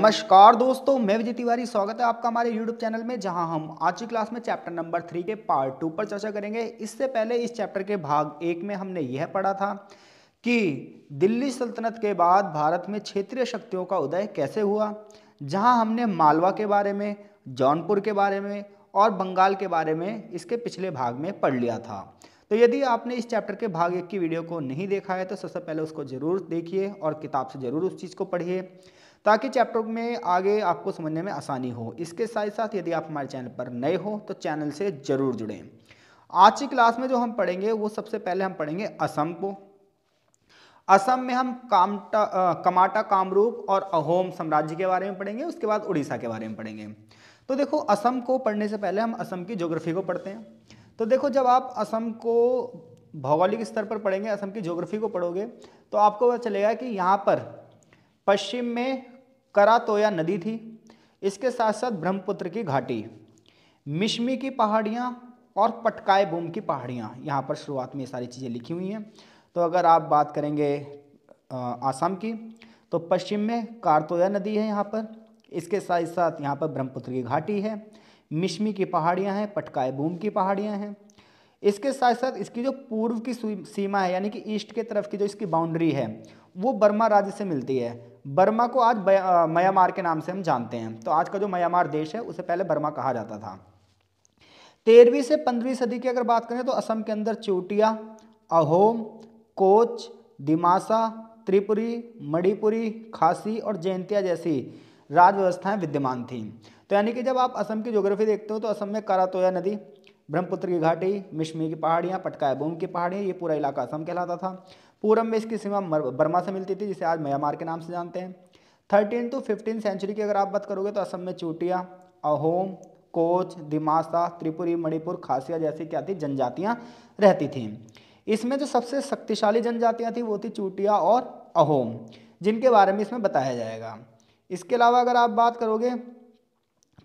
नमस्कार दोस्तों मैं विजय तिवारी स्वागत है आपका हमारे यूट्यूब चैनल में जहां हम आज की क्लास में चैप्टर नंबर थ्री के पार्ट टू पर चर्चा करेंगे इससे पहले इस चैप्टर के भाग एक में हमने यह पढ़ा था कि दिल्ली सल्तनत के बाद भारत में क्षेत्रीय शक्तियों का उदय कैसे हुआ जहाँ हमने मालवा के बारे में जौनपुर के बारे में और बंगाल के बारे में इसके पिछले भाग में पढ़ लिया था तो यदि आपने इस चैप्टर के भाग एक की वीडियो को नहीं देखा है तो सबसे पहले उसको जरूर देखिए और किताब से ज़रूर उस चीज़ को पढ़िए ताकि चैप्टर में आगे आपको समझने में आसानी हो इसके साथ साथ यदि आप हमारे चैनल पर नए हो तो चैनल से ज़रूर जुड़ें आज की क्लास में जो हम पढ़ेंगे वो सबसे पहले हम पढ़ेंगे असम को असम में हम कामटा कमाटा कामरूप और अहोम साम्राज्य के बारे में पढ़ेंगे उसके बाद उड़ीसा के बारे में पढ़ेंगे तो देखो असम को पढ़ने से पहले हम असम की ज्योग्राफी को पढ़ते हैं तो देखो जब आप असम को भौगोलिक स्तर पर पढ़ेंगे असम की ज्योग्राफी को पढ़ोगे तो आपको पता चलेगा कि यहाँ पर पश्चिम में करातोया नदी थी इसके साथ साथ ब्रह्मपुत्र की घाटी मिश्मी की पहाड़ियाँ और पटकाए बूम की पहाड़ियाँ यहाँ पर शुरुआत में ये सारी चीज़ें लिखी हुई हैं तो अगर आप बात करेंगे आसाम की तो पश्चिम में कारतोया नदी है यहाँ पर इसके साथ साथ यहाँ पर ब्रह्मपुत्र की घाटी है मिश्मी की पहाड़ियाँ हैं पटकाए बूम की पहाड़ियाँ हैं इसके साथ साथ इसकी जो पूर्व की सीमा है यानी कि ईस्ट के तरफ की जो इसकी बाउंड्री है वो बर्मा राज्य से मिलती है बर्मा को आज म्यांमार के नाम से हम जानते हैं तो आज का जो म्यांमार देश है उसे पहले बर्मा कहा जाता था तेरहवीं से पंद्रहवीं सदी की अगर बात करें तो असम के अंदर चूटिया अहोम कोच दिमासा त्रिपुरी मणिपुरी खासी और जयंतिया जैसी राज व्यवस्थाएं विद्यमान थीं तो यानी कि जब आप असम की ज्योग्राफी देखते हो तो असम में करातोया नदी ब्रह्मपुत्र की घाटी मिश्मी की पहाड़ियाँ पटकाया भूम की पहाड़ियाँ ये पूरा इलाका असम कहलाता था पूर्व में इसकी सीमा बर्मा से मिलती थी जिसे आज म्यांमार के नाम से जानते हैं थर्टीन टू फिफ्टीन सेंचुरी की अगर आप बात करोगे तो असम में चूटिया अहोम कोच दिमासा त्रिपुरी मणिपुर खासिया जैसी क्या थी जनजातियाँ रहती थीं इसमें जो सबसे शक्तिशाली जनजातियाँ थी वो थी चूटिया और अहोम जिनके बारे में इसमें बताया जाएगा इसके अलावा अगर आप बात करोगे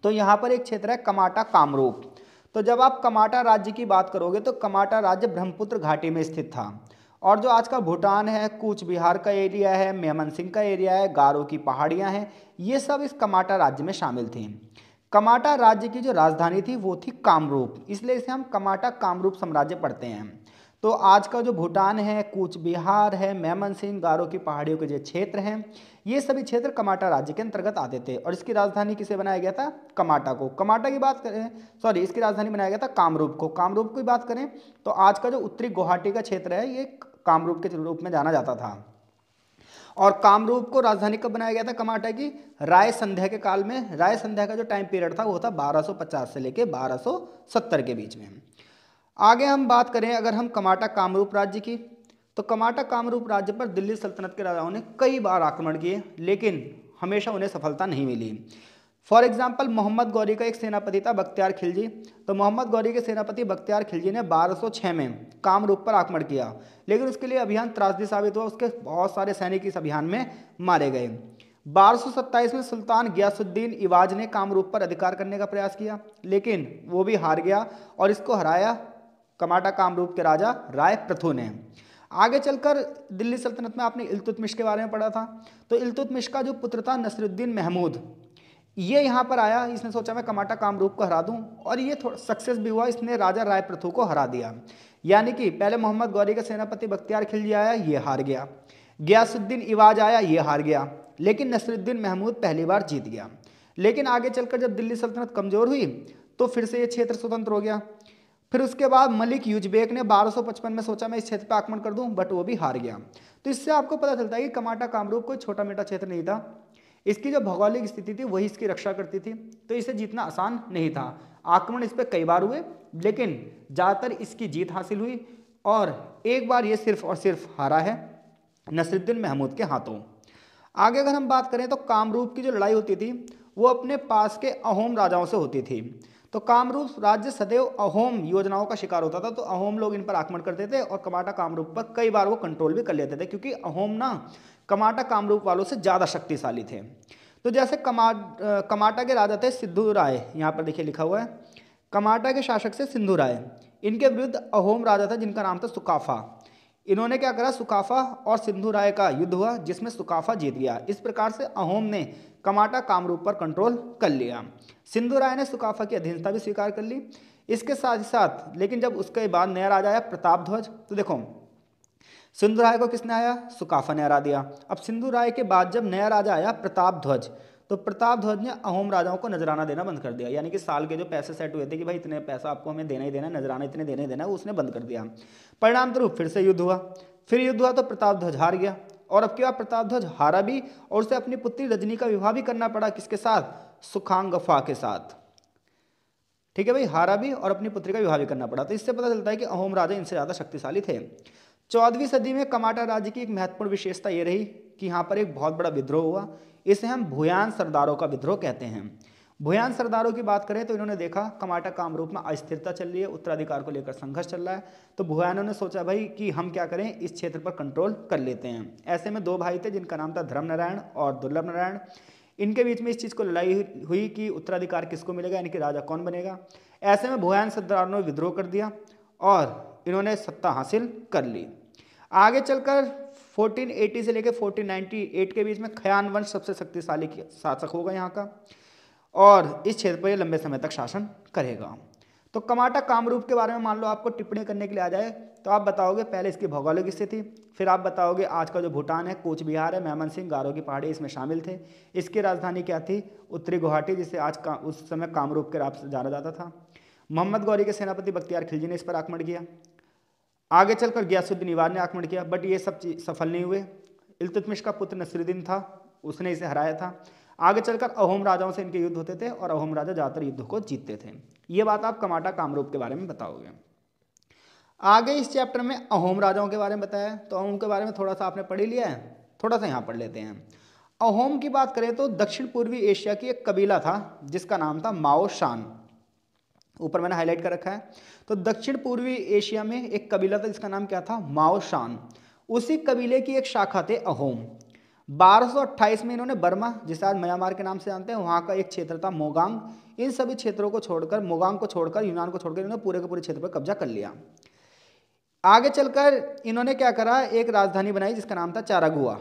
तो यहाँ पर एक क्षेत्र है कमाटा कामरूप तो जब आप कमाटा राज्य की बात करोगे तो कमाटा राज्य ब्रह्मपुत्र घाटी में स्थित था और जो आज का भूटान है कूच बिहार का एरिया है मेमन सिंह का एरिया है गारो की पहाड़ियाँ हैं ये सब इस कमाटा राज्य में शामिल थी कमाटा राज्य की जो राजधानी थी वो थी कामरूप इसलिए इसे हम कमाटा कामरूप साम्राज्य पढ़ते हैं तो आज का जो भूटान है कूच बिहार है मेमन सिंह गारो की पहाड़ियों के जो क्षेत्र हैं ये सभी क्षेत्र कमाटा राज्य के अंतर्गत आते थे और इसकी राजधानी किसे बनाया गया था कमाटा को कमाटा की बात करें सॉरी इसकी राजधानी बनाया गया था कामरूप को कामरूप की बात करें तो आज का जो उत्तरी गुवाहाटी का क्षेत्र है ये कामरूप के रूप में जाना जाता था और कामरूप को राजधानी कब बनाया गया था कमाटा की राय संध्या के काल में राय संध्या का जो टाइम पीरियड था वो था 1250 से लेके 1270 के बीच में आगे हम बात करें अगर हम कमाटा कामरूप राज्य की तो कमाटा कामरूप राज्य पर दिल्ली सल्तनत के राजाओं ने कई बार आक्रमण किए लेकिन हमेशा उन्हें सफलता नहीं मिली फॉर एग्जाम्पल मोहम्मद गौरी का एक सेनापति था बख्तियार खिलजी तो मोहम्मद गौरी के सेनापति बख्तियार खिलजी ने 1206 में कामरूप पर आक्रमण किया लेकिन उसके लिए अभियान त्रासदी साबित हुआ उसके बहुत सारे सैनिक इस अभियान में मारे गए 1227 में सुल्तान ग्यासुद्दीन इवाज ने कामरूप पर अधिकार करने का प्रयास किया लेकिन वो भी हार गया और इसको हराया कमाटा कामरूप के राजा राय प्रथु ने आगे चलकर दिल्ली सल्तनत में आपने इलतुतमिश के बारे में पढ़ा था तो इलतुतमिश का जो पुत्र था नसरुद्दीन महमूद ये यहाँ पर आया इसने सोचा मैं कमाटा कामरूप को हरा दूँ और ये थोड़ा सक्सेस भी हुआ इसने राजा राय प्रथु को हरा दिया यानी कि पहले मोहम्मद गौरी का सेनापति बख्तियार खिलजी आया ये हार गया गयासुद्दीन इवाज आया ये हार गया लेकिन नसरुद्दीन महमूद पहली बार जीत गया लेकिन आगे चलकर जब दिल्ली सल्तनत कमज़ोर हुई तो फिर से ये क्षेत्र स्वतंत्र हो गया फिर उसके बाद मलिक युजबेक ने 1255 में सोचा मैं इस क्षेत्र पर आक्रमण कर दूं बट वो भी हार गया तो इससे आपको पता चलता है कि कमाटा कामरूप कोई छोटा मीटा क्षेत्र नहीं था इसकी जो भौगोलिक स्थिति थी वही इसकी रक्षा करती थी तो इसे जीतना आसान नहीं था आक्रमण इस पर कई बार हुए लेकिन ज़्यादातर इसकी जीत हासिल हुई और एक बार ये सिर्फ और सिर्फ हारा है नसरुद्दीन महमूद के हाथों आगे अगर हम बात करें तो कामरूप की जो लड़ाई होती थी वो अपने पास के अहोम राजाओं से होती थी तो कामरूप राज्य सदैव अहोम योजनाओं का शिकार होता था तो अहोम लोग इन पर आक्रमण करते थे और कमाटा कामरूप पर कई बार वो कंट्रोल भी कर लेते थे क्योंकि अहोम ना कमाटा कामरूप वालों से ज़्यादा शक्तिशाली थे तो जैसे कमा कमाटा के राजा थे सिद्धू राय यहाँ पर देखिए लिखा हुआ है कमाटा के शासक से सिंधु राय इनके विरुद्ध अहोम राजा था जिनका नाम था सुकाफा इन्होंने क्या करा सुकाफा और सिंधु राय का युद्ध हुआ जिसमें सुकाफा जीत गया इस प्रकार से अहोम ने कमाटा कामरूप पर कंट्रोल कर लिया सिंधु राय ने सुकाफा की अधीनता भी स्वीकार कर ली इसके साथ ही साथ लेकिन जब उसके बाद नया राजा आया प्रताप ध्वज तो देखो सिंधु राय को किसने आया सुकाफा ने हरा दिया अब सिंधु राय के बाद जब नया राजा आया प्रताप ध्वज तो प्रताप ध्वज ने अहोम राजाओं को नजराना देना बंद कर दिया यानी कि साल के जो पैसे सेट हुए थे कि भाई इतने पैसा आपको हमें देना ही देना नजराना इतने देने ही देना उसने बंद कर दिया परिणाम स्वरूप फिर से युद्ध हुआ फिर युद्ध हुआ तो प्रताप ध्वज हार गया और अब क्या प्रताप ध्वज हारा भी और उसे अपनी पुत्री रजनी का विवाह भी करना पड़ा किसके साथ सुखांगफा के साथ ठीक है भाई हारा भी और अपनी पुत्री का विवाह भी करना पड़ा तो इससे पता चलता है कि अहोम राजा इनसे ज़्यादा शक्तिशाली थे चौदहवीं सदी में कमाटा राज्य की एक महत्वपूर्ण विशेषता ये रही कि यहाँ पर एक बहुत बड़ा विद्रोह हुआ इसे हम भुयान सरदारों का विद्रोह कहते हैं भुयान सरदारों की बात करें तो इन्होंने देखा कमाटा कामरूप में अस्थिरता चल रही है उत्तराधिकार को लेकर संघर्ष चल रहा है तो भुयानों ने सोचा भाई कि हम क्या करें इस क्षेत्र पर कंट्रोल कर लेते हैं ऐसे में दो भाई थे जिनका नाम था धर्म नारायण और दुर्लभ नारायण इनके बीच में इस चीज़ को लड़ाई हुई कि उत्तराधिकार किसको मिलेगा इनके राजा कौन बनेगा ऐसे में भुयान सरदारों ने विद्रोह कर दिया और इन्होंने सत्ता हासिल कर ली आगे चलकर 1480 से लेकर 1498 के बीच में खयान वंश सबसे शक्तिशाली शासक होगा यहाँ का और इस क्षेत्र पर यह लंबे समय तक शासन करेगा तो कमाटा कामरूप के बारे में मान लो आपको टिप्पणी करने के लिए आ जाए तो आप बताओगे पहले इसकी भौगोलिक स्थिति फिर आप बताओगे आज का जो भूटान है कोच बिहार है मेहमन सिंह गारो की पहाड़ी इसमें शामिल थे इसकी राजधानी क्या थी उत्तरी गुवाहाटी जिसे आज का उस समय कामरूप के से जाना जाता था मोहम्मद गौरी के सेनापति बख्तियार खिलजी ने इस पर आक्रमण किया आगे चलकर गयासुद्दीन ईबान ने आक्रमण किया बट ये सब सफल नहीं हुए इल्तुतमिश का पुत्र नसरुद्दीन था उसने इसे हराया था आगे चलकर अहोम राजाओं से इनके युद्ध होते थे और अहोम राजा ज़्यादातर युद्ध को जीतते थे ये बात आप कमाटा कामरूप के बारे में बताओगे आगे इस चैप्टर में अहोम राजाओं के बारे में बताया तो अहोम के बारे में थोड़ा सा आपने पढ़ ही लिया है थोड़ा सा यहाँ पढ़ लेते हैं अहोम की बात करें तो दक्षिण पूर्वी एशिया की एक कबीला था जिसका नाम था माओ शान ऊपर मैंने हाईलाइट कर रखा है तो दक्षिण पूर्वी एशिया में एक कबीला था जिसका नाम क्या था माओशान उसी कबीले की एक शाखा थे अहोम 1228 में इन्होंने बर्मा जिसे आज म्यांमार के नाम से जानते हैं वहाँ का एक क्षेत्र था मोगांग इन सभी क्षेत्रों को छोड़कर मोगांग को छोड़कर यूनान को छोड़कर इन्होंने पूरे के पूरे क्षेत्र पर कब्जा कर लिया आगे चलकर इन्होंने क्या करा एक राजधानी बनाई जिसका नाम था चारागुआ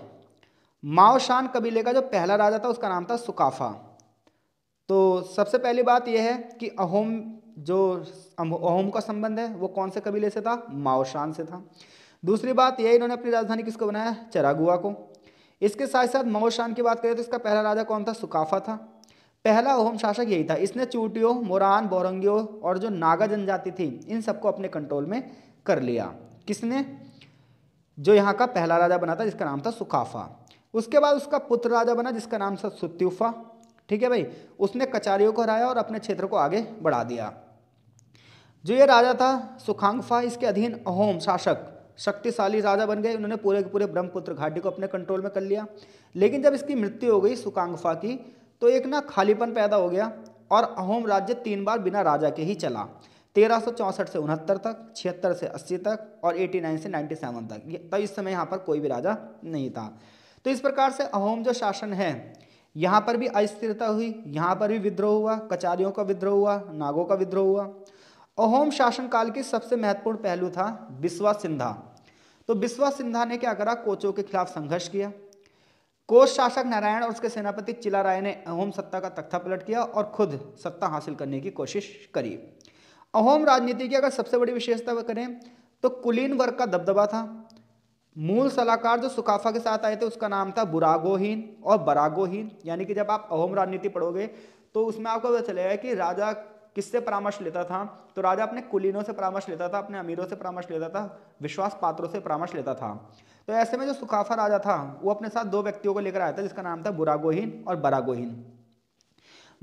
माओशान कबीले का जो पहला राजा था उसका नाम था सुकाफा तो सबसे पहली बात यह है कि अहोम जो अहोम का संबंध है वो कौन से कबीले से था माओशान से था दूसरी बात यह इन्होंने अपनी राजधानी किसको बनाया चरागुआ को इसके साथ साथ माओशान की बात करें तो इसका पहला राजा कौन था सुकाफा था पहला ओहम शासक यही था इसने चूटियों मुरान बोरंगियों और जो नागा जनजाति थी इन सबको अपने कंट्रोल में कर लिया किसने जो यहाँ का पहला राजा बना था जिसका नाम था सुकाफा उसके बाद उसका पुत्र राजा बना जिसका नाम था सुत्युफा ठीक है भाई उसने कचारियों को हराया और अपने क्षेत्र को आगे बढ़ा दिया जो ये राजा था सुखांगफा इसके अधीन अहोम शासक शक्तिशाली राजा बन गए उन्होंने पूरे के पूरे ब्रह्मपुत्र घाटी को अपने कंट्रोल में कर लिया लेकिन जब इसकी मृत्यु हो गई सुखांगफा की तो एक ना खालीपन पैदा हो गया और अहोम राज्य तीन बार बिना राजा के ही चला तेरह से उनहत्तर तक छिहत्तर से अस्सी तक और नाइन से सेवन तक तब तो इस समय यहाँ पर कोई भी राजा नहीं था तो इस प्रकार से अहोम जो शासन है यहाँ पर भी अस्थिरता हुई यहाँ पर भी विद्रोह हुआ कचारियों का विद्रोह हुआ नागों का विद्रोह हुआ अहोम शासनकाल की सबसे महत्वपूर्ण पहलू था बिस्वा सिंधा तो बिस्वा सिंधा ने क्या करा कोचों के खिलाफ संघर्ष किया कोच शासक नारायण और उसके सेनापति चिला राय ने अहोम सत्ता का तख्ता पलट किया और खुद सत्ता हासिल करने की कोशिश करी अहोम राजनीति की अगर सबसे बड़ी विशेषता करें तो कुलीन वर्ग का दबदबा था मूल सलाहकार जो सुकाफा के साथ आए थे उसका नाम था बुरागोहीन और बरागोहीन यानी कि जब आप अहोम राजनीति पढ़ोगे तो उसमें आपको पता चलेगा कि राजा किससे परामर्श लेता था तो राजा अपने कुलीनों से परामर्श लेता था अपने अमीरों से परामर्श लेता था विश्वास पात्रों से परामर्श लेता था तो ऐसे में जो सुखाफा राजा था वो अपने साथ दो व्यक्तियों को लेकर आया था जिसका नाम था बुरागोहीन और बरागोहीन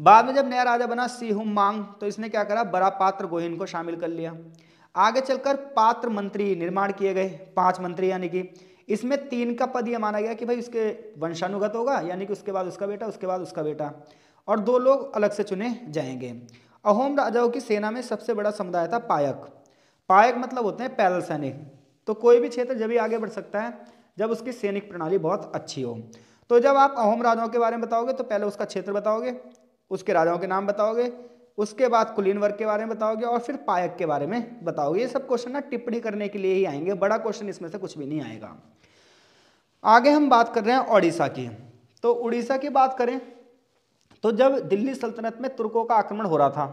बाद में जब नया राजा बना सीहुम मांग तो इसने क्या करा बरा पात्र गोहीन को शामिल कर लिया आगे चलकर पात्र मंत्री निर्माण किए गए पांच मंत्री यानी कि इसमें तीन का पद यह माना गया कि भाई उसके वंशानुगत होगा यानी कि उसके बाद उसका बेटा उसके बाद उसका बेटा और दो लोग अलग से चुने जाएंगे अहोम राजाओं की सेना में सबसे बड़ा समुदाय था पायक पायक मतलब होते हैं पैदल सैनिक तो कोई भी क्षेत्र जब भी आगे बढ़ सकता है जब उसकी सैनिक प्रणाली बहुत अच्छी हो तो जब आप अहोम राजाओं के बारे में बताओगे तो पहले उसका क्षेत्र बताओगे उसके राजाओं के नाम बताओगे उसके बाद कुलीन वर्ग के बारे में बताओगे और फिर पायक के बारे में बताओगे ये सब क्वेश्चन ना टिप्पणी करने के लिए ही आएंगे बड़ा क्वेश्चन इसमें से कुछ भी नहीं आएगा आगे हम बात कर रहे हैं ओडिशा की तो उड़ीसा की बात करें तो जब दिल्ली सल्तनत में तुर्कों का आक्रमण हो रहा था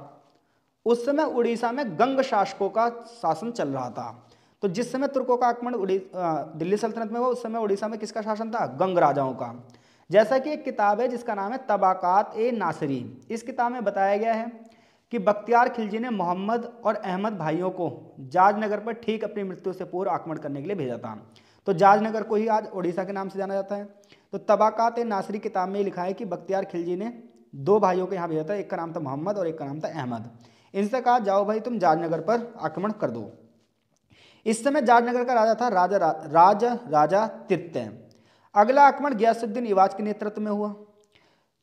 उस समय उड़ीसा में गंग शासकों का शासन चल रहा था तो जिस समय तुर्कों का आक्रमण दिल्ली सल्तनत में हुआ उस समय उड़ीसा में किसका शासन था गंग राजाओं का जैसा कि एक किताब है जिसका नाम है तबाकात ए नासरी इस किताब में बताया गया है कि बख्तियार खिलजी ने मोहम्मद और अहमद भाइयों को जाजनगर पर ठीक अपनी मृत्यु से पूर्व आक्रमण करने के लिए भेजा था तो जाजनगर को ही आज उड़ीसा के नाम से जाना जाता है तो तबाकात ए नासरी किताब में लिखा है कि बख्तियार खिलजी ने दो भाइयों को यहाँ भेजा था एक का नाम था मोहम्मद और एक का नाम था अहमद इनसे कहा जाओ भाई तुम जाजनगर पर आक्रमण कर दो इस समय जाजनगर का राजा था राजा राज राजा तिरतय अगला आक्रमण गयासुद्दीन इवाज के नेतृत्व में हुआ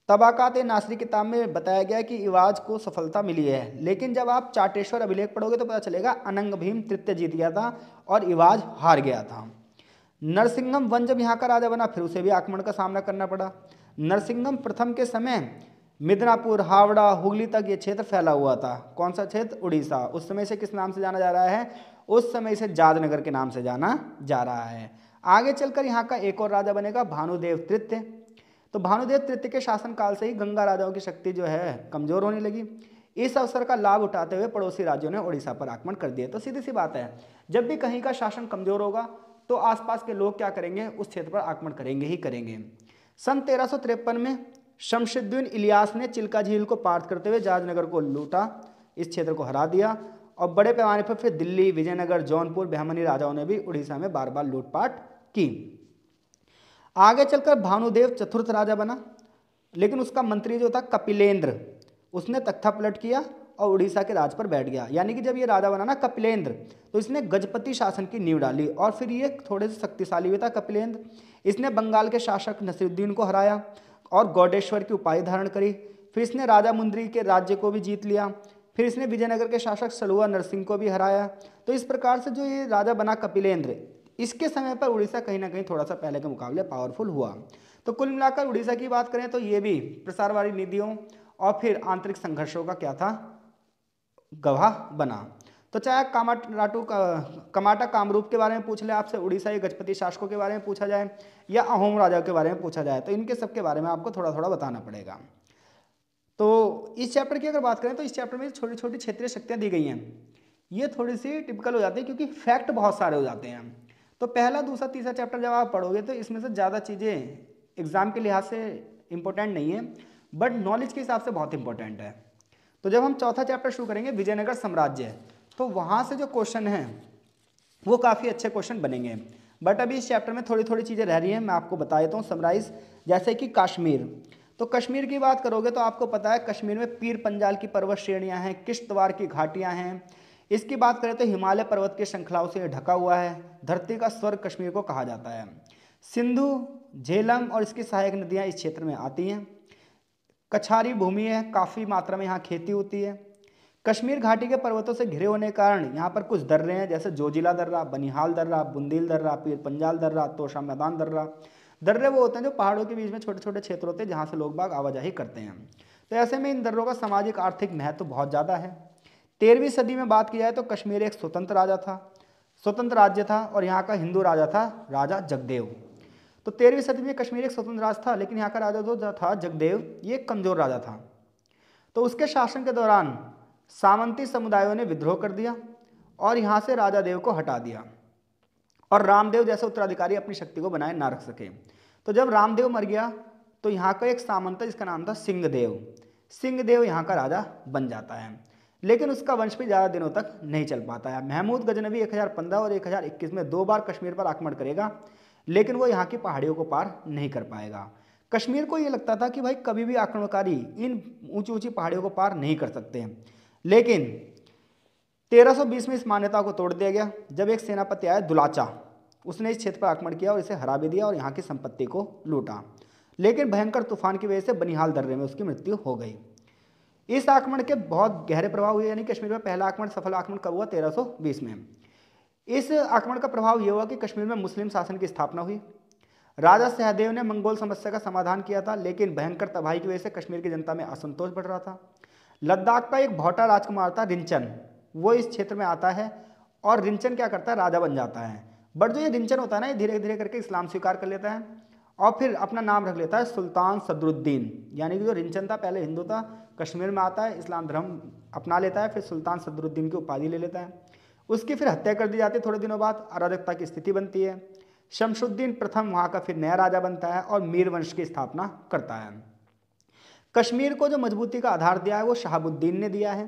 तबाकात नासरी किताब में बताया गया कि इवाज को सफलता मिली है लेकिन जब आप चाटेश्वर अभिलेख पढ़ोगे तो पता चलेगा अनंग भीम तृत्य जीत गया था और इवाज हार गया था नरसिंहम वन जब यहाँ का राजा बना फिर उसे भी आक्रमण का सामना करना पड़ा नरसिंहम प्रथम के समय मिदनापुर हावड़ा हुगली तक ये क्षेत्र फैला हुआ था कौन सा क्षेत्र उड़ीसा उस समय से किस नाम से जाना जा रहा है उस समय से जादनगर के नाम से जाना जा रहा है आगे चलकर यहाँ का एक और राजा बनेगा भानुदेव तृत्य तो भानुदेव तृत्य के शासनकाल से ही गंगा राजाओं की शक्ति जो है कमजोर होने लगी इस अवसर का लाभ उठाते हुए पड़ोसी राज्यों ने उड़ीसा पर आक्रमण कर दिया तो सीधी सी बात है जब भी कहीं का शासन कमजोर होगा तो आसपास के लोग क्या करेंगे उस क्षेत्र पर आक्रमण करेंगे ही करेंगे सन तेरह में शमशुद्दीन इलियास ने चिल्का झील को पार करते हुए जाजनगर को लूटा इस क्षेत्र को हरा दिया और बड़े पैमाने पर फिर दिल्ली विजयनगर जौनपुर बहमनी राजाओं ने भी उड़ीसा में बार बार लूटपाट की आगे चलकर भानुदेव चतुर्थ राजा बना लेकिन उसका मंत्री जो था कपिलेंद्र उसने तख्ता पलट किया और उड़ीसा के राज पर बैठ गया यानी कि जब ये राजा बना ना कपिलेंद्र तो इसने गजपति शासन की नींव डाली और फिर ये थोड़े से शक्तिशाली हुए था कपिलेंद्र इसने बंगाल के शासक नसीरुद्दीन को हराया और गौडेश्वर की उपाधि धारण करी फिर इसने राजा मुंद्री के राज्य को भी जीत लिया फिर इसने विजयनगर के शासक सलुआ नरसिंह को भी हराया तो इस प्रकार से जो ये राजा बना कपिलेंद्र इसके समय पर उड़ीसा कहीं ना कहीं थोड़ा सा पहले के मुकाबले पावरफुल हुआ तो कुल मिलाकर उड़ीसा की बात करें तो ये भी प्रसारवादी नीतियों और फिर आंतरिक संघर्षों का क्या था गवाह बना तो चाहे कामाट राटू का, कमाटा कामरूप के बारे में पूछ ले आपसे उड़ीसा के गजपति शासकों के बारे में पूछा जाए या अहोम राजाओं के बारे में पूछा जाए तो इनके सबके बारे में आपको थोड़ा थोड़ा बताना पड़ेगा तो इस चैप्टर की अगर बात करें तो इस चैप्टर में छोटी छोटी क्षेत्रीय शक्तियाँ दी गई हैं ये थोड़ी सी टिपिकल हो जाती है क्योंकि फैक्ट बहुत सारे हो जाते हैं तो पहला दूसरा तीसरा चैप्टर जब आप पढ़ोगे तो इसमें से ज़्यादा चीज़ें एग्ज़ाम के लिहाज से इम्पोर्टेंट नहीं है बट नॉलेज के हिसाब से बहुत इंपॉर्टेंट है तो जब हम चौथा चैप्टर शुरू करेंगे विजयनगर साम्राज्य तो वहाँ से जो क्वेश्चन हैं वो काफ़ी अच्छे क्वेश्चन बनेंगे बट अभी इस चैप्टर में थोड़ी थोड़ी चीज़ें रह रही हैं मैं आपको बता देता हूँ समराइज़ जैसे कि कश्मीर तो कश्मीर की बात करोगे तो आपको पता है कश्मीर में पीर पंजाल की पर्वत श्रेणियाँ हैं किश्तवाड़ की घाटियाँ हैं इसकी बात करें तो हिमालय पर्वत के श्रृंखलाओं से ढका हुआ है धरती का स्वर्ग कश्मीर को कहा जाता है सिंधु झेलम और इसकी सहायक नदियाँ इस क्षेत्र में आती हैं कछारी भूमि है काफ़ी मात्रा में यहाँ खेती होती है कश्मीर घाटी के पर्वतों से घिरे होने के कारण यहाँ पर कुछ दर्रे हैं जैसे जोजिला दर्रा बनिहाल दर्रा बुंदील दर्रा पीर पंजाल दर्रा तोशा मैदान दर्रा दर्रे वो होते हैं जो पहाड़ों के बीच में छोटे छोटे क्षेत्र होते हैं जहाँ से लोग बाग आवाजाही करते हैं तो ऐसे में इन दर्रों का सामाजिक आर्थिक महत्व तो बहुत ज़्यादा है तेरहवीं सदी में बात की जाए तो कश्मीर एक स्वतंत्र राजा था स्वतंत्र राज्य था और यहाँ का हिंदू राजा था राजा जगदेव तो तेरहवीं सदी में कश्मीर एक स्वतंत्र राज था लेकिन यहाँ का राजा जो था जगदेव ये एक कमज़ोर राजा था तो उसके शासन के दौरान सामंती समुदायों ने विद्रोह कर दिया और यहाँ से राजा देव को हटा दिया और रामदेव जैसे उत्तराधिकारी अपनी शक्ति को बनाए ना रख सके तो जब रामदेव मर गया तो यहाँ का एक सामंत था जिसका नाम था सिंहदेव सिंहदेव यहाँ का राजा बन जाता है लेकिन उसका वंश भी ज़्यादा दिनों तक नहीं चल पाता है महमूद गजनबी 1015 और 1021 में दो बार कश्मीर पर आक्रमण करेगा लेकिन वो यहाँ की पहाड़ियों को पार नहीं कर पाएगा कश्मीर को ये लगता था कि भाई कभी भी आक्रमणकारी इन ऊंची ऊंची पहाड़ियों को पार नहीं कर सकते हैं लेकिन 1320 में इस मान्यता को तोड़ दिया गया जब एक सेनापति आया दुलाचा उसने इस क्षेत्र पर आक्रमण किया और इसे हरा भी दिया और यहाँ की संपत्ति को लूटा लेकिन भयंकर तूफान की वजह से बनिहाल दर्रे में उसकी मृत्यु हो गई इस आक्रमण के बहुत गहरे प्रभाव हुए यानी कश्मीर में पहला आक्रमण सफल आक्रमण कब हुआ 1320 में इस आक्रमण का प्रभाव यह हुआ कि कश्मीर में मुस्लिम शासन की स्थापना हुई राजा सहदेव ने मंगोल समस्या का समाधान किया था लेकिन भयंकर तबाही की वजह से कश्मीर की जनता में असंतोष बढ़ रहा था लद्दाख का एक भौटा राजकुमार था रिंचन वो इस क्षेत्र में आता है और रिंचन क्या करता है राजा बन जाता है बट जो ये रिंचन होता है ना ये धीरे धीरे करके इस्लाम स्वीकार कर लेता है और फिर अपना नाम रख लेता है सुल्तान सदरुद्दीन यानी कि जो रिंचन था पहले हिंदू था कश्मीर में आता है इस्लाम धर्म अपना लेता है फिर सुल्तान सदरुद्दीन की उपाधि ले लेता है उसकी फिर हत्या कर दी जाती है थोड़े दिनों बाद अराजकता की स्थिति बनती है शमशुद्दीन प्रथम वहाँ का फिर नया राजा बनता है और मीर वंश की स्थापना करता है कश्मीर को जो मजबूती का आधार दिया है वो शहाबुद्दीन ने दिया है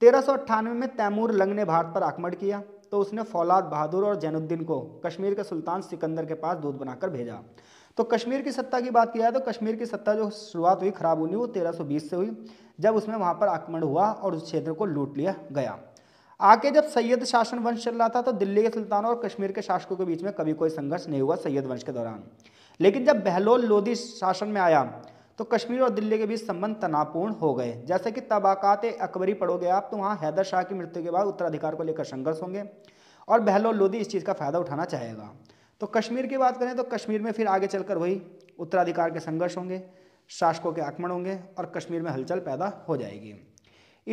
तेरह में तैमूर लंग ने भारत पर आक्रमण किया तो उसने फौलाद बहादुर और जैनुद्दीन को कश्मीर के सुल्तान सिकंदर के पास दूध बनाकर भेजा तो कश्मीर की सत्ता की बात किया जाए तो कश्मीर की सत्ता जो शुरुआत हुई खराब होनी वो 1320 से हुई जब उसमें वहाँ पर आक्रमण हुआ और उस क्षेत्र को लूट लिया गया आके जब सैयद शासन वंश चल रहा था तो दिल्ली के सुल्तान और कश्मीर के शासकों के बीच में कभी कोई संघर्ष नहीं हुआ सैयद वंश के दौरान लेकिन जब बहलोल लोधी शासन में आया तो कश्मीर और दिल्ली के बीच संबंध तनावपूर्ण हो गए जैसे कि तबाकत अकबरी पढ़ोगे आप तो वहाँ हैदर शाह की मृत्यु के बाद उत्तराधिकार को लेकर संघर्ष होंगे और बहलोल लोधी इस चीज़ का फ़ायदा उठाना चाहेगा तो कश्मीर की बात करें तो कश्मीर में फिर आगे चलकर वही उत्तराधिकार के संघर्ष होंगे शासकों के आक्रमण होंगे और कश्मीर में हलचल पैदा हो जाएगी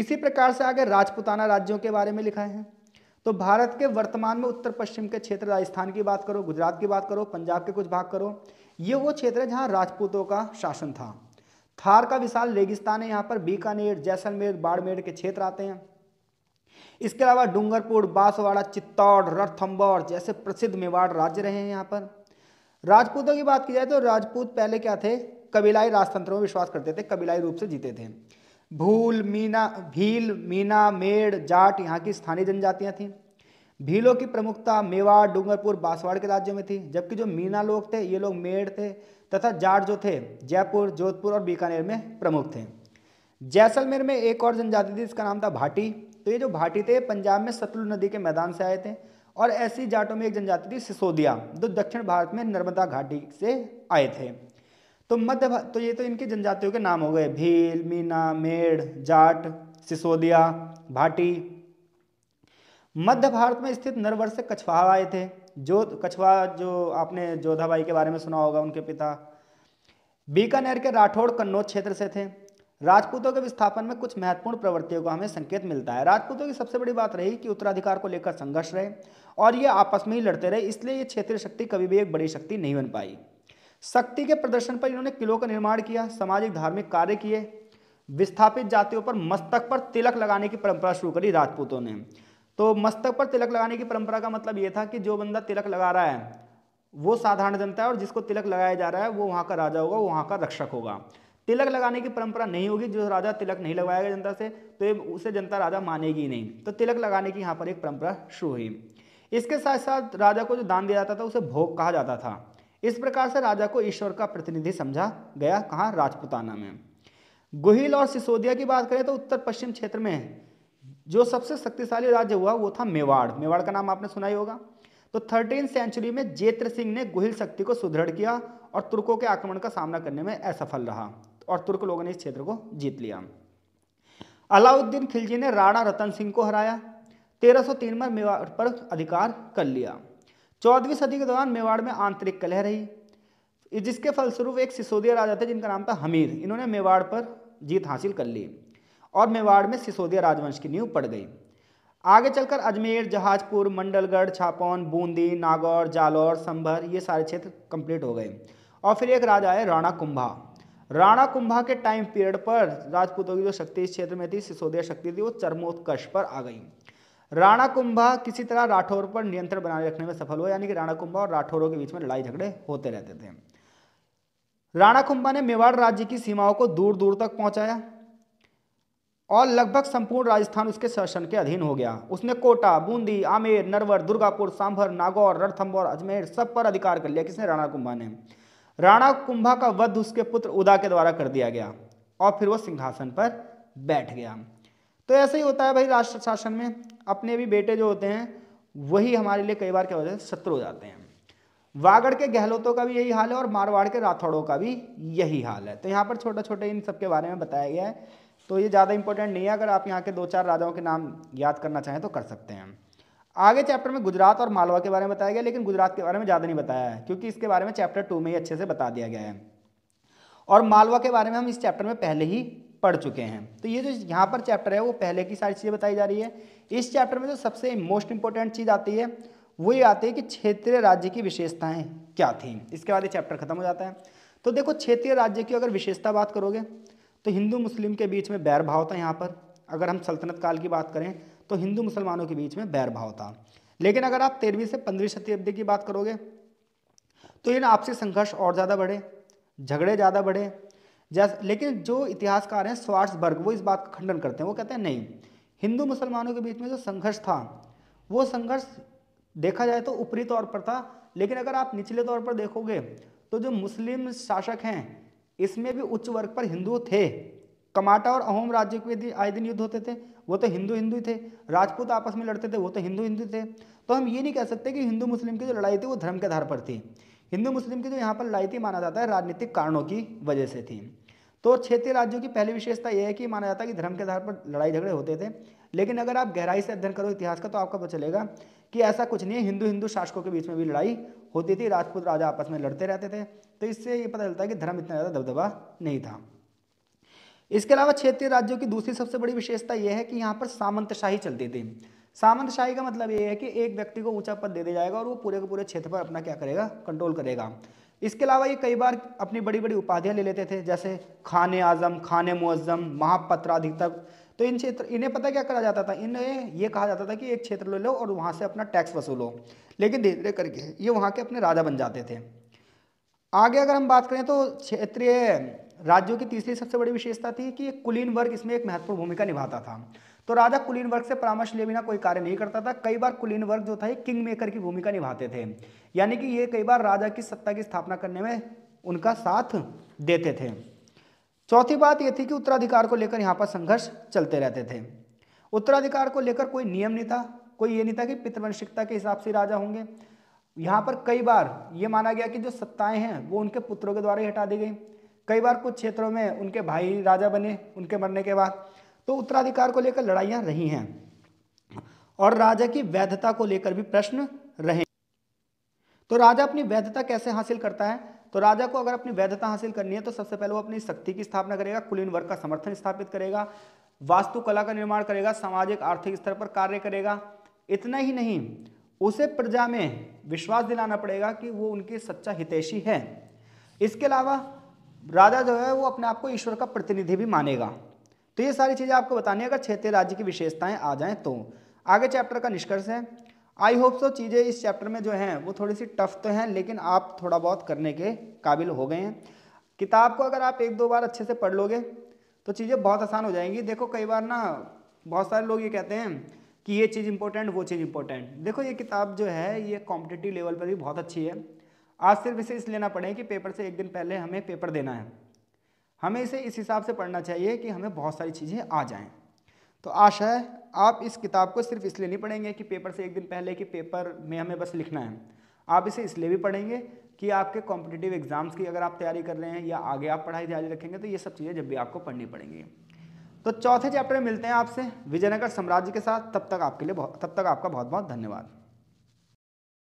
इसी प्रकार से आगे राजपुताना राज्यों के बारे में लिखा है तो भारत के वर्तमान में उत्तर पश्चिम के क्षेत्र राजस्थान की बात करो गुजरात की बात करो पंजाब के कुछ भाग करो ये वो क्षेत्र है जहाँ राजपूतों का शासन था थार का विशाल रेगिस्तान है यहाँ पर बीकानेर जैसलमेर बाड़मेर के क्षेत्र आते हैं इसके अलावा डूंगरपुर बांसवाड़ा चित्तौड़ रणथम्बौर जैसे प्रसिद्ध मेवाड़ राज्य रहे हैं यहाँ पर राजपूतों की बात की जाए तो राजपूत पहले क्या थे कबीलाई राजतंत्रों में विश्वास करते थे कबीलाई रूप से जीते थे भूल मीना भील मीना मेड़ जाट यहाँ की स्थानीय जनजातियाँ थीं भीलों की प्रमुखता मेवाड़ डूंगरपुर बांसवाड़ के राज्यों में थी जबकि जो मीना लोग थे ये लोग मेड़ थे तथा जाट जो थे जयपुर जोधपुर और बीकानेर में प्रमुख थे जैसलमेर में एक और जनजाति थी जिसका नाम था भाटी तो ये जो भाटी थे पंजाब में सतलुज नदी के मैदान से आए थे और ऐसी जाटों में एक जनजाति थी सिसोदिया जो दक्षिण भारत में नर्मदा घाटी से आए थे तो मध्य तो ये तो इनकी जनजातियों के नाम हो गए भील मीना मेड़ जाट सिसोदिया भाटी मध्य भारत में स्थित नरवर से कछवाहा आए थे जो कछवा जो आपने जोधाबाई के बारे में सुना होगा उनके पिता बीकानेर के राठौड़ कन्नौज क्षेत्र से थे राजपूतों के विस्थापन में कुछ महत्वपूर्ण प्रवृत्तियों का हमें संकेत मिलता है राजपूतों की सबसे बड़ी बात रही कि उत्तराधिकार को लेकर संघर्ष रहे और ये आपस में ही लड़ते रहे इसलिए ये क्षेत्रीय शक्ति कभी भी एक बड़ी शक्ति नहीं बन पाई शक्ति के प्रदर्शन पर इन्होंने किलों का निर्माण किया सामाजिक धार्मिक कार्य किए विस्थापित जातियों पर मस्तक पर तिलक लगाने की परंपरा शुरू करी राजपूतों ने तो मस्तक पर तिलक लगाने की परंपरा का मतलब ये था कि जो बंदा तिलक लगा रहा है वो साधारण जनता है और जिसको तिलक लगाया जा रहा है वो वहाँ का राजा होगा वो वहाँ का रक्षक होगा तिलक लगाने की परंपरा नहीं होगी जो राजा तिलक नहीं लगवाएगा जनता से तो ये उसे जनता राजा मानेगी नहीं तो तिलक लगाने की यहाँ पर एक परंपरा शुरू हुई इसके साथ साथ राजा को जो दान दिया जाता था उसे भोग कहा जाता था इस प्रकार से राजा को ईश्वर का प्रतिनिधि समझा गया कहाँ राजपुताना में गोहिल और सिसोदिया की बात करें तो उत्तर पश्चिम क्षेत्र में जो सबसे शक्तिशाली राज्य हुआ वो था मेवाड़ मेवाड़ का नाम आपने सुना ही होगा तो थर्टीन सेंचुरी में जेत्र सिंह ने गुहिल शक्ति को सुदृढ़ किया और तुर्कों के आक्रमण का सामना करने में असफल रहा और तुर्क लोगों ने इस क्षेत्र को जीत लिया अलाउद्दीन खिलजी ने राणा रतन सिंह को हराया 1303 में मेवाड़ पर अधिकार कर लिया चौदहवीं सदी के दौरान मेवाड़ में आंतरिक कलह रही जिसके फलस्वरूप एक सिसोदिया राजा थे जिनका नाम था हमीर इन्होंने मेवाड़ पर जीत हासिल कर ली और मेवाड़ में सिसोदिया राजवंश की नींव पड़ गई आगे चलकर अजमेर जहाजपुर मंडलगढ़ छापौन बूंदी नागौर जालौर संभर ये सारे क्षेत्र कंप्लीट हो गए और फिर एक राजा आए राणा कुंभा राणा कुंभा के टाइम पीरियड पर राजपूतों की जो शक्ति इस क्षेत्र में थी सिसोदिया शक्ति थी वो चरमोत्कर्ष पर आ गई राणा कुंभा किसी तरह राठौर पर नियंत्रण बनाए रखने में सफल हुआ यानी कि राणा कुंभा और राठौरों के बीच में लड़ाई झगड़े होते रहते थे राणा कुंभा ने मेवाड़ राज्य की सीमाओं को दूर दूर तक पहुंचाया और लगभग संपूर्ण राजस्थान उसके शासन के अधीन हो गया उसने कोटा बूंदी आमेर नरवर दुर्गापुर सांभर नागौर रणथम्बौर अजमेर सब पर अधिकार कर लिया किसने राणा कुंभा ने राणा कुंभा का वध उसके पुत्र उदा के द्वारा कर दिया गया और फिर वो सिंहासन पर बैठ गया तो ऐसे ही होता है भाई राष्ट्र शासन में अपने भी बेटे जो होते हैं वही हमारे लिए कई बार क्या होते हैं शत्रु हो जाते हैं वागड़ के गहलोतों का भी यही हाल है और मारवाड़ के राठौड़ों का भी यही हाल है तो यहाँ पर छोटा छोटे इन सब के बारे में बताया गया है तो ये ज़्यादा इंपॉर्टेंट नहीं है अगर आप यहाँ के दो चार राजाओं के नाम याद करना चाहें तो कर सकते हैं आगे चैप्टर में गुजरात और मालवा के बारे में बताया गया लेकिन गुजरात के बारे में ज़्यादा नहीं बताया है क्योंकि इसके बारे में चैप्टर टू में ही अच्छे से बता दिया गया है और मालवा के बारे में हम इस चैप्टर में पहले ही पढ़ चुके हैं तो ये जो यहाँ पर चैप्टर है वो पहले की सारी चीज़ें बताई जा रही है इस चैप्टर में जो सबसे मोस्ट इंपॉर्टेंट चीज़ आती है वो ये आती है कि क्षेत्रीय राज्य की विशेषताएँ क्या थी इसके बाद ये चैप्टर खत्म हो जाता है तो देखो क्षेत्रीय राज्य की अगर विशेषता बात करोगे तो हिंदू मुस्लिम के बीच में बैर भाव था यहाँ पर अगर हम सल्तनत काल की बात करें तो हिंदू मुसलमानों के बीच में बैर भाव था लेकिन अगर आप तेरहवीं से पंद्रहवीं शताब्दी की बात करोगे तो इन आपसी संघर्ष और ज़्यादा बढ़े झगड़े ज़्यादा बढ़े जैसे लेकिन जो इतिहासकार हैं स्वार्ट्सबर्ग वो इस बात का खंडन करते हैं वो कहते हैं नहीं हिंदू मुसलमानों के बीच में जो संघर्ष था वो संघर्ष देखा जाए तो ऊपरी तौर पर था लेकिन अगर आप निचले तौर पर देखोगे तो जो मुस्लिम शासक हैं इसमें भी उच्च वर्ग पर हिंदू थे कमाटा और अहोम राज्य के आए दिन युद्ध होते थे वो तो हिंदू हिंदू थे राजपूत आपस में लड़ते थे वो तो हिंदू हिंदू थे तो हम ये नहीं कह सकते कि हिंदू मुस्लिम की जो लड़ाई थी वो धर्म के आधार पर थी हिंदू मुस्लिम की जो यहाँ पर लड़ाई थी माना जाता है राजनीतिक कारणों की वजह से थी तो क्षेत्रीय राज्यों की पहली विशेषता यह है कि माना जाता है कि धर्म के आधार पर लड़ाई झगड़े होते थे लेकिन अगर आप गहराई से अध्ययन करो इतिहास का तो आपको पता चलेगा कि ऐसा कुछ नहीं है हिंदू हिंदू शासकों के बीच में भी लड़ाई होती थी राजपूत राजा आपस में लड़ते रहते थे तो इससे ये पता चलता है कि धर्म इतना ज़्यादा दबदबा नहीं था इसके अलावा क्षेत्रीय राज्यों की दूसरी सबसे बड़ी विशेषता यह है कि यहाँ पर सामंतशाही चलती थी सामंतशाही का मतलब ये है कि एक व्यक्ति को ऊंचा पद दे दिया जाएगा और वो पूरे के पूरे क्षेत्र पर अपना क्या करेगा कंट्रोल करेगा इसके अलावा ये कई बार अपनी बड़ी बड़ी उपाधियाँ ले लेते थे जैसे खान आज़म खान मुआज़म महापत्राधिक तक तो इन क्षेत्र इन्हें पता क्या करा जाता था इन्हें ये कहा जाता था कि एक क्षेत्र ले लो और वहाँ से अपना टैक्स वसूलो लेकिन धीरे धीरे करके ये वहाँ के अपने राजा बन जाते थे आगे अगर हम बात करें तो क्षेत्रीय राज्यों की तीसरी सबसे बड़ी विशेषता थी कि कुलीन वर्ग इसमें एक महत्वपूर्ण भूमिका निभाता था तो राजा कुलीन वर्ग से परामर्श लिए बिना कोई कार्य नहीं करता था कई बार कुलीन वर्ग जो था ये किंग मेकर की भूमिका निभाते थे यानी कि ये कई बार राजा की सत्ता की स्थापना करने में उनका साथ देते थे चौथी बात यह थी कि उत्तराधिकार को लेकर यहाँ पर संघर्ष चलते रहते थे उत्तराधिकार को लेकर कोई नियम नहीं था कोई ये नहीं था कि पितृवंशिकता के हिसाब से राजा होंगे यहाँ पर कई बार ये माना गया कि जो सत्ताएं हैं वो उनके पुत्रों के द्वारा ही हटा दी गई कई बार कुछ क्षेत्रों में उनके भाई राजा बने उनके मरने के बाद तो उत्तराधिकार को लेकर लड़ाइयाँ रही हैं और राजा की वैधता को लेकर भी प्रश्न रहे तो राजा अपनी वैधता कैसे हासिल करता है तो राजा को अगर अपनी वैधता हासिल करनी है तो सबसे पहले वो अपनी शक्ति की स्थापना करेगा कुलीन वर्ग का समर्थन स्थापित करेगा वास्तुकला का निर्माण करेगा सामाजिक आर्थिक स्तर पर कार्य करेगा इतना ही नहीं उसे प्रजा में विश्वास दिलाना पड़ेगा कि वो उनके सच्चा हितैषी है इसके अलावा राजा जो है वो अपने आप को ईश्वर का प्रतिनिधि भी मानेगा तो ये सारी चीज़ें आपको बतानी है अगर क्षेत्रीय राज्य की विशेषताएं आ जाएं तो आगे चैप्टर का निष्कर्ष है आई होप सो चीज़ें इस चैप्टर में जो हैं वो थोड़ी सी टफ तो हैं लेकिन आप थोड़ा बहुत करने के काबिल हो गए हैं किताब को अगर आप एक दो बार अच्छे से पढ़ लोगे तो चीज़ें बहुत आसान हो जाएंगी देखो कई बार ना बहुत सारे लोग ये कहते हैं कि ये चीज़ इंपॉर्टेंट वो चीज़ इंपॉर्टेंट देखो ये किताब जो है ये कॉम्पिटेटिव लेवल पर भी बहुत अच्छी है आज सिर्फ इसे इस लेना पड़े कि पेपर से एक दिन पहले हमें पेपर देना है हमें इसे इस हिसाब से पढ़ना चाहिए कि हमें बहुत सारी चीज़ें आ जाएँ तो आशा है आप इस किताब को सिर्फ इसलिए नहीं पढ़ेंगे कि पेपर से एक दिन पहले कि पेपर में हमें बस लिखना है आप इसे इसलिए भी पढ़ेंगे कि आपके कॉम्पिटेटिव एग्जाम्स की अगर आप तैयारी कर रहे हैं या आगे आप पढ़ाई तैयारी रखेंगे तो ये सब चीज़ें जब भी आपको पढ़नी पड़ेंगी तो चौथे चैप्टर में मिलते हैं आपसे विजयनगर साम्राज्य के साथ तब तक आपके लिए बहुत तब तक आपका बहुत बहुत धन्यवाद